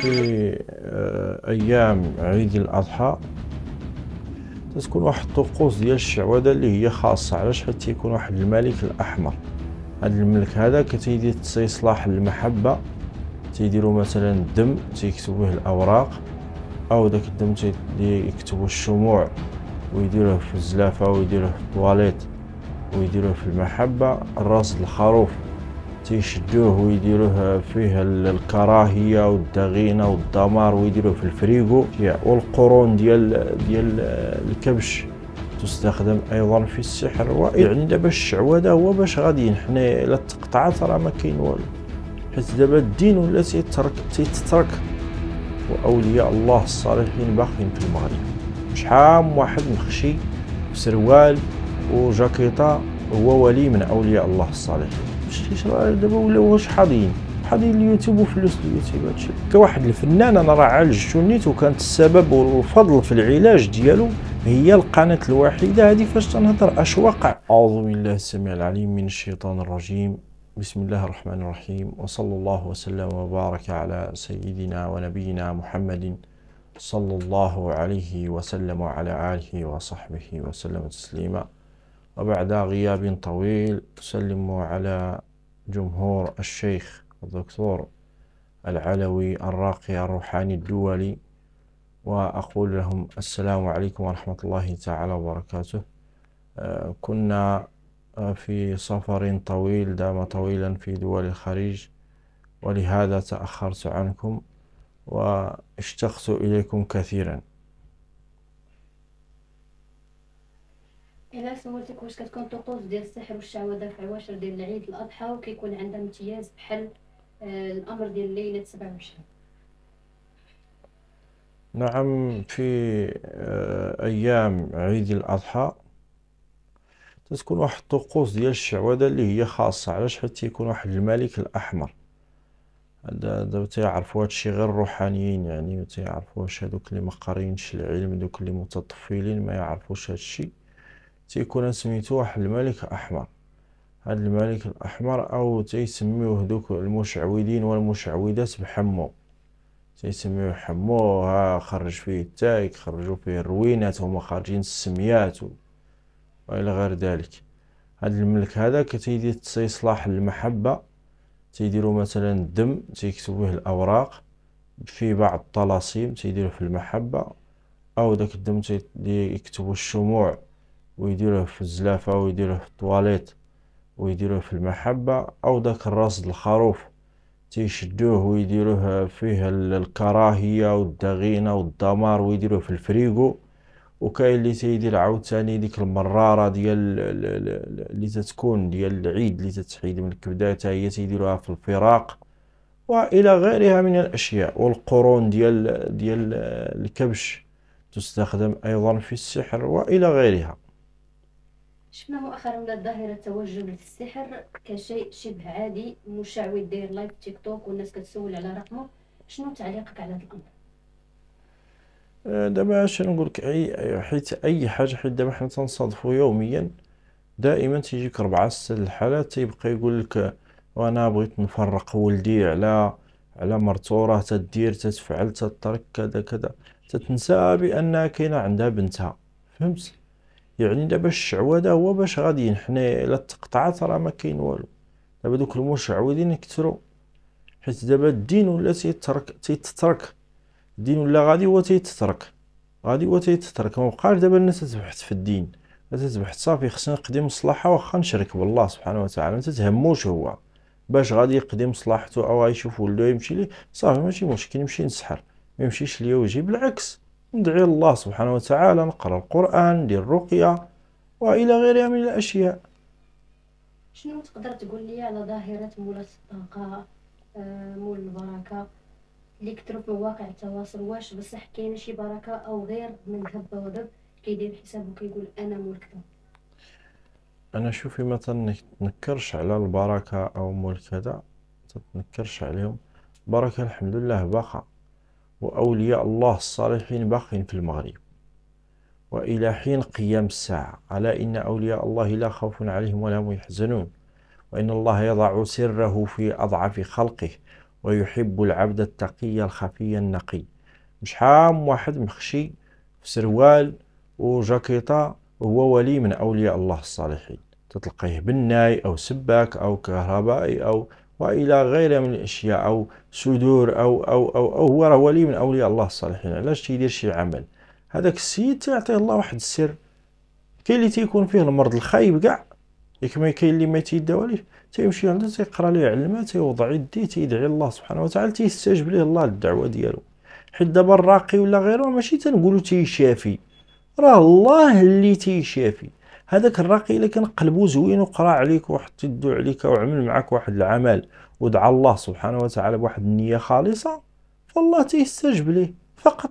في آه، ايام عيد الاضحى تكون واحد الطقوس ديال الشعوذه اللي هي خاصه علاش حيت تيكون واحد الملك الاحمر هذا الملك هذا كتيدير تيصلاح المحبه تيديروا مثلا الدم تيكتبوه الاوراق او داك الدم تيكتبوا الشموع ويديروه في الزلافه ويديروه في الطواليت ويديروه في المحبه الراس الخروف تيشدوه ويديروه فيه الكراهيه والدغينه والدمار ويديروه في الفريغو والقرون ديال ديال الكبش تستخدم ايضا في السحر ويعني دابا الشعوذه هو باش غاديين حنا الا تقطعات راه ما كاين والو حيت دابا الدين ولا تيترك تيتترك واولياء الله الصالحين باقيين في المغرب شحال واحد مخشي سروال وجاكيطه هو ولي من اولياء الله الصالحين شتي شرا دابا ولاو واش حاضيين حاضين اليوتيوب وفلوس اليوتيوب هادشي كواحد الفنان انا راه عالجتو نيت وكانت السبب والفضل في العلاج ديالو هي القناة الوحيدة هذه فاش تنهضر اش وقع أعوذ بالله السميع العليم من الشيطان الرجيم بسم الله الرحمن الرحيم وصلى الله وسلم وبارك على سيدنا ونبينا محمد صلى الله عليه وسلم وعلى آله وصحبه وسلم تسليما وبعد غياب طويل سلموا على جمهور الشيخ الدكتور العلوي الراقي الروحاني الدولي وأقول لهم السلام عليكم ورحمة الله تعالى وبركاته آه، كنا آه، في سفر طويل دام طويلا في دول الخليج ولهذا تأخرت عنكم واشتقت إليكم كثيرا انا سولتك واش كتكون طقوس ديال السحر والشعوذه في عواشر ديال العيد الاضحى وكيكون عندها امتياز بحال آه، الامر ديال ليله 27 نعم في آه، ايام عيد الاضحى تتكون واحد الطقوس ديال الشعوذه اللي هي خاصه علاش حيت تيكون واحد الملك الاحمر دابا تيعرفوا هادشي غير الروحانيين يعني ما هادوك اللي ما قارينش العلم دوك اللي متطفلين ما يعرفوش هادشي تيكون سميتو واحد الملك احمر هاد الملك الاحمر او تيسميوه دوك المشعوذين والمشعوذات بحمو تيسميوه حمو ها خرج فيه التاي خرجوا فيه الروينات هما خارجين السميات والى غير ذلك هاد الملك هذا كتيدير تصيصلاح المحبه تيديروا مثلا الدم به الاوراق في بعض الطلاسيم تيديروا في المحبه او داك الدم تيكتبوا الشموع ويديروه في الزلافة ويديروه في الطواليت ويديروه في المحبة أو داك الراس الخروف تيشدوه ويديروه فيه الكراهية والدغينة والدمار ويديروه في الفريقو وكاين اللي تيدير عاوتاني ديك المرارة ديال اللي تتكون ديال العيد اللي تتحيد من الكبدة تا هي تيديروها في الفراق والى غيرها من الاشياء والقرون ديال ديال الكبش تستخدم ايضا في السحر والى غيرها شفنا مؤخرا من الظاهرة التوجه للسحر كشيء شبه عادي مشعوي داير لايف تيك توك والناس كتسول على رقمه شنو تعليقك على هذا الامر آه، دابا شنو نقول لك اي أيوة، حيت اي حاجه حيت دابا حنا تنصادفوا يوميا دائما تيجيك ربعة ستة الحالات تيبقى يقول لك وانا بغيت نفرق ولدي على على مرتو راه تدير تتفعل تترك كذا كذا تتنسى بان كاينه عندها بنتها فهمت يعني دابا الشعوذة هو باش غاديين حنا الا تقطعات راه ما كاين والو دابا دوك المشعوذين كثروا حيت دابا الدين ولا تيترك تيتترك الدين ولا غادي هو تيتترك غادي هو تيتترك بقاش دابا الناس تبحث في الدين تتبحث صافي خصني نقدم مصلحة واخا نشرك بالله سبحانه وتعالى ما تتهموش هو باش غادي يقدم مصلحته او غيشوف ولدو يمشي ليه صافي ماشي مشكل يمشي نسحر ما يمشيش ليه ويجي بالعكس ندعي الله سبحانه وتعالى نقرأ القرآن ندير الرقية وإلى غيرها من الأشياء شنو تقدر تقول لي على ظاهرة مول الصداقة آه، مول البركة اللي كثروا في مواقع التواصل واش بصح كاين شي بركة أو غير من هب ودب كيدير حساب وكيقول أنا مول كذا أنا شوفي ما تنكرش على البركة أو مول كذا تتنكرش عليهم بركة الحمد لله باقة وأولياء الله الصالحين باقين في المغرب وإلى حين قيام الساعة على إن أولياء الله لا خوف عليهم ولا هم يحزنون وإن الله يضع سره في أضعف خلقه ويحب العبد التقي الخفي النقي مش حام واحد مخشي في سروال وجاكيطة وهو ولي من أولياء الله الصالحين تتلقيه بناي أو سباك أو كهربائي أو وإلى غيرها من الأشياء أو سدور أو أو أو, أو هو راه ولي من أولياء الله الصالحين علاش تيدير شي عمل هذاك السيد تيعطيه الله واحد السر كاين اللي تيكون فيه المرض الخايب كاع ياك كاين اللي ما تيداوليش تيمشي عنده تيقرا ليه علمه تيوضع يديه تيدعي الله سبحانه وتعالى تيستجب ليه الله الدعوه ديالو حيت دابا الراقي ولا غيره ماشي تنقولو تيشافي راه الله اللي تيشافي هذاك الراقي الا كان قلبو زوين وقرا عليك وحط يدو عليك وعمل معك واحد العمل ودعا الله سبحانه وتعالى بواحد النيه خالصه فالله تيستجب ليه فقط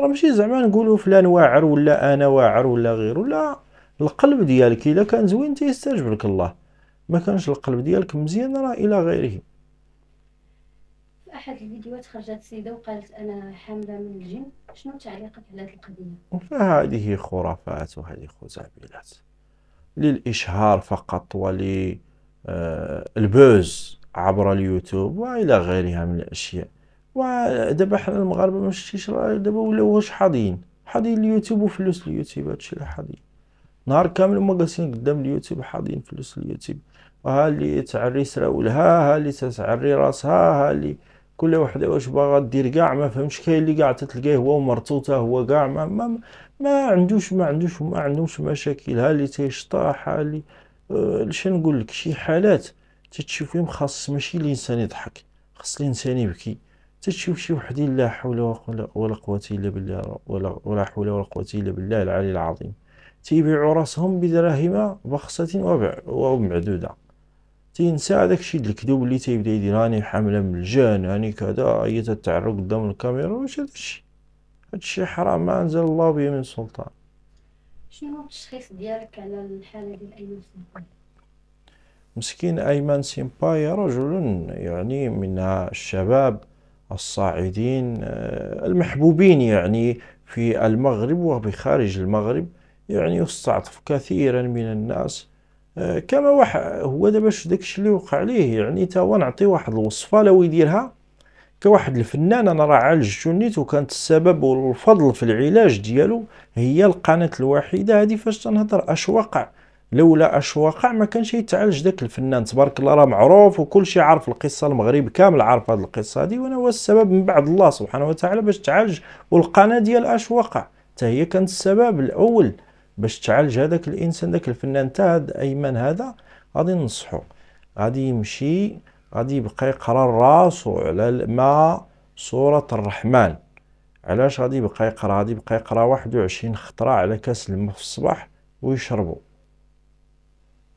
راه ماشي زعما نقولوا فلان واعر ولا انا واعر ولا غيره لا القلب ديالك الا كان زوين تيستجب لك الله ما كانش القلب ديالك مزيان راه الى غيره احد الفيديوهات خرجت سيده وقالت انا حامله من الجن شنو تعليقك على هذه القضيه فهذه خرافات وهذه خزعبلات للاشهار فقط ول البوز عبر اليوتيوب والى غيرها من الاشياء ودابا حنا المغاربه ماشي دابا ولاو واش حاضين حاضين اليوتيوب وفلوس اليوتيوب هادشي اللي حاضين نهار كامل هما جالسين قدام اليوتيوب حاضين فلوس اليوتيوب ها اللي تعري سراولها ها اللي تعري راسها ها اللي كل وحده واش باغا دير كاع ما فهمش كاين اللي كاع تتلقاه هو ومرتوطه هو كاع ما, ما ما عندوش ما عندوش ما عندوش مشاكل ها اللي تيشطاح ها اللي أه نقول لك شي حالات تتشوف فيهم خاص ماشي الانسان يضحك خاص الانسان يبكي تتشوف شي وحدين لا حول ولا قوه الا بالله ولا ولا حول ولا قوه الا بالله العلي العظيم تيبيعوا راسهم بدراهم بخسة ومعدودة تينسى داكشي الكذوب اللي تيبدا يدير راني حامله من الجان راني كذا هي تتعرق قدام الكاميرا واش هادشي هادشي حرام ما انزل الله به من سلطان شنو التشخيص ديالك على الحاله ديال ايمن سيمبايا مسكين ايمن سيمباي رجل يعني من الشباب الصاعدين آه، المحبوبين يعني في المغرب وبخارج المغرب يعني يستعطف كثيرا من الناس آه، كما واحد هو دابا داكشي اللي وقع ليه يعني تا هو نعطي واحد الوصفه لو يديرها كواحد الفنان انا راه عالجتو نيت وكانت السبب والفضل في العلاج ديالو هي القناه الوحيده هذه فاش تنهضر اش وقع لولا اش وقع ما كانش يتعالج داك الفنان تبارك الله راه معروف وكلشي عارف القصه المغرب كامل عارف هذه القصه هذه وانا هو السبب من بعد الله سبحانه وتعالى باش تعالج والقناه ديال اش وقع حتى هي كانت السبب الاول باش تعالج هذاك الانسان داك الفنان تاع ايمن هذا غادي ننصحو غادي يمشي غادي يبقى يقرا راسو على ما سوره الرحمن علاش غادي يبقى يقرا غادي يبقى يقرا واحد خطره على كاس الماء في الصباح ويشربو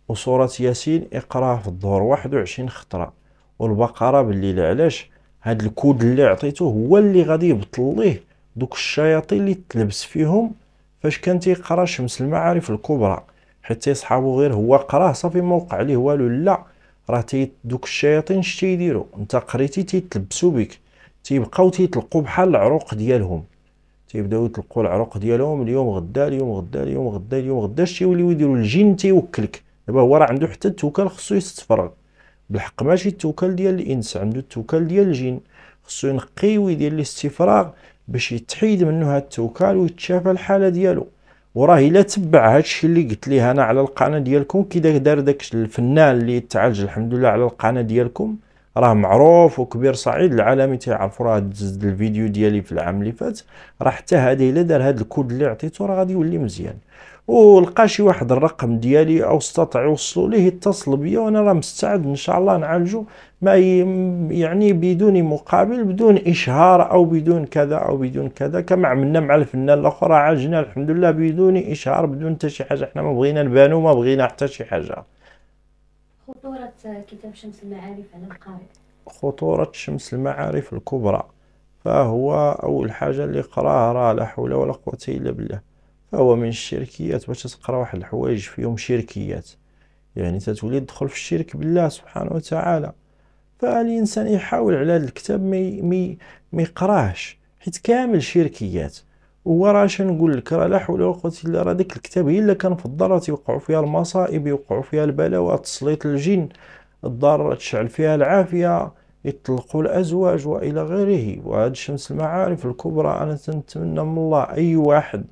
وسورة ياسين اقراه في الظهر واحد خطرة والبقرة بالليل علاش هاد الكود اللي عطيته هو اللي غادي يبطل ليه دوك الشياطين اللي تلبس فيهم فاش كان تيقرا شمس المعارف الكبرى حيت يصحابو غير هو قراه صافي ما وقع ليه والو لا راه تي دوك الشياطين اش تيديروا انت قريتي تيتلبسوا بك تيبقاو تيطلقوا بحال العروق ديالهم تيبداو يطلقوا العروق ديالهم اليوم غدا اليوم غدا اليوم غدا اليوم غدا اش تيوليو يديروا الجن تيوكلك دابا هو راه عنده حتى التوكل خصو يستفرغ بالحق ماشي التوكل ديال الانس عنده التوكل ديال الجن خصو ينقي ويدير الاستفراغ باش يتحيد منه هاد التوكال ويتشاف الحاله ديالو وراه الا تبع هادشي اللي قلت ليه انا على القناه ديالكم كي دار داك الفنان اللي تعالج الحمد لله على القناه ديالكم راه معروف وكبير صعيد العالمي تيعرفوا راه دزت الفيديو ديالي في العام اللي فات راه حتى هذا الا دار هذا الكود اللي عطيته راه غادي يولي مزيان ولقى شي واحد الرقم ديالي او استطاع يوصلوا ليه يتصل بيا وانا راه مستعد ان شاء الله نعالجه ما يعني بدون مقابل بدون اشهار او بدون كذا او بدون كذا كما عملنا مع الفنان الاخر عالجنا الحمد لله بدون اشهار بدون حتى شي حاجه حنا ما بغينا نبانو ما بغينا حتى شي حاجه خطورة كتاب شمس المعارف على القارئ خطورة شمس المعارف الكبرى فهو أول حاجة اللي قراها راه لا حول ولا قوة إلا بالله فهو من الشركيات باش تقرا واحد الحوايج فيهم شركيات يعني تتولي تدخل في الشرك بالله سبحانه وتعالى فالإنسان يحاول على الكتاب ما مي مي حيت كامل شركيات وراه اش نقول لك راه لا حول ولا قوه الا راه داك الكتاب هي اللي كنفضل راه تيوقعوا فيها المصائب يوقعوا فيها البلاوات تسليط الجن الدار تشعل فيها العافيه يطلقوا الازواج والى غيره وهاد شمس المعارف الكبرى انا تنتمنى من الله اي واحد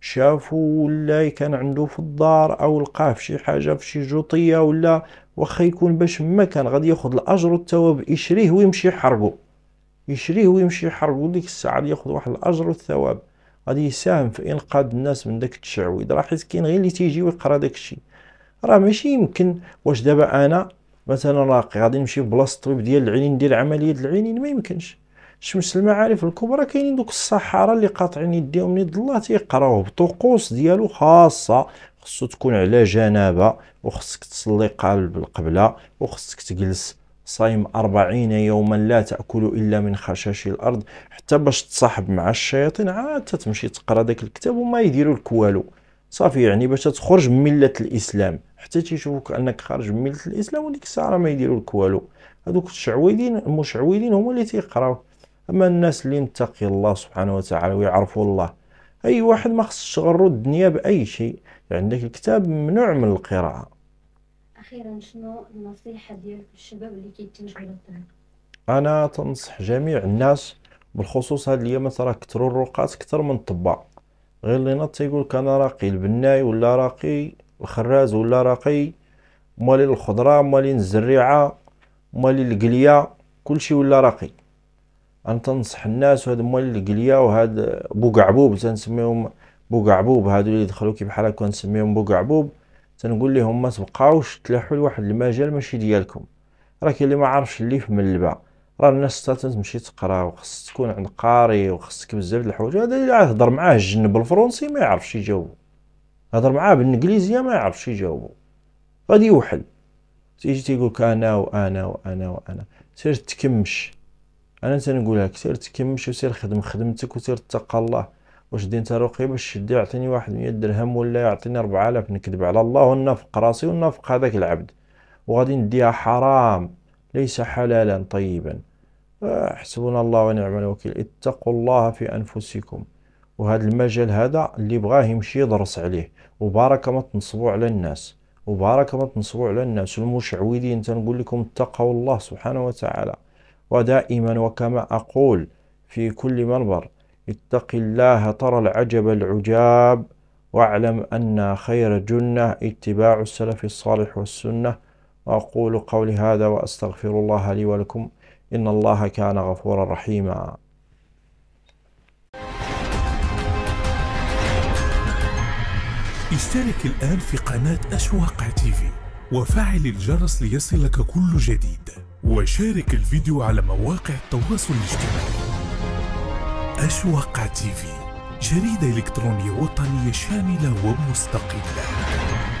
شافو ولا كان عنده في الدار او لقاه في شي حاجه في شي جوطيه ولا واخا يكون باش ما كان غادي ياخذ الاجر والثواب يشريه ويمشي يحرقو يشريه ويمشي يحرقو ديك الساعه ياخذ واحد الاجر والثواب غادي يساهم في انقاذ الناس من داك التشعويد راه حيت كاين غير اللي تيجي ويقرا داك الشيء راه ماشي يمكن واش دابا انا مثلا راقي غادي نمشي بلاصه الطبيب ديال العينين ندير عمليه العينين ما يمكنش شمس المعارف الكبرى كاينين دوك الصحاره اللي قاطعين يديهم يد الله تيقراوه بطقوس ديالو خاصه خصو تكون على جنابه وخصك تصلي قبل القبله وخصك تجلس صايم أربعين يوما لا تأكل إلا من خشاش الأرض حتى باش تصاحب مع الشياطين عاد تتمشي تقرا داك الكتاب وما يديروا لك والو صافي يعني باش تخرج من ملة الإسلام حتى تيشوفوك أنك خارج من ملة الإسلام وديك الساعة ما يديروا لك والو هذوك الشعويدين المشعويدين هما اللي تيقراو أما الناس اللي نتقي الله سبحانه وتعالى ويعرفوا الله أي واحد ما خصش غرو الدنيا بأي شيء يعني داك الكتاب ممنوع من القراءة أخيرا شنو النصيحة ديالك للشباب اللي كيتجهوا أنا تنصح جميع الناس بالخصوص هاد اليومات راه كثروا الرقاص كثر من الطباء غير اللي نط تيقول لك انا راقي البناي ولا راقي الخراز ولا راقي مالين الخضره مالين الزريعه مالين القليه كلشي ولا راقي انا تنصح الناس وهاد مالين القليه وهاد بوقعبوب تنسميهم بوقعبوب هادو اللي دخلوا كي بحال هكا نسميهم بوقعبوب تنقول لهم ما تبقاوش تلاحوا لواحد المجال ماشي ديالكم راه كاين اللي ما عارفش اللي في ملبه راه الناس حتى تمشي تقرا وخص تكون عند قاري وخصك بزاف د الحوايج هذا اللي هضر معاه الجن بالفرنسي ما يعرفش يجاوبو هضر معاه بالانجليزيه ما يعرفش يجاوبو غادي يوحل تيجي تيقولك انا وانا وانا وانا سير تكمش انا تنقول لك سير تكمش وسير خدم خدمتك وسير تقى الله واش دي انت رقي باش شدي يعطيني واحد مية درهم ولا يعطيني ربعة آلاف نكذب على الله ونفق راسي ونفق هذاك العبد وغادي نديها حرام ليس حلالا طيبا آه، حسبنا الله ونعم الوكيل اتقوا الله في أنفسكم وهذا المجال هذا اللي بغاه يمشي يدرس عليه وبارك ما تنصبوا على الناس وبارك ما تنصبوا على الناس المشعوذين تنقول لكم اتقوا الله سبحانه وتعالى ودائما وكما أقول في كل منبر اتق الله ترى العجب العجاب واعلم أن خير جنة اتباع السلف الصالح والسنة وأقول قولي هذا وأستغفر الله لي ولكم إن الله كان غفورا رحيما اشترك الآن في قناة أشواق تيفي وفعل الجرس ليصلك كل جديد وشارك الفيديو على مواقع التواصل الاجتماعي أشواق تيفي جريدة إلكترونية وطنية شاملة ومستقلة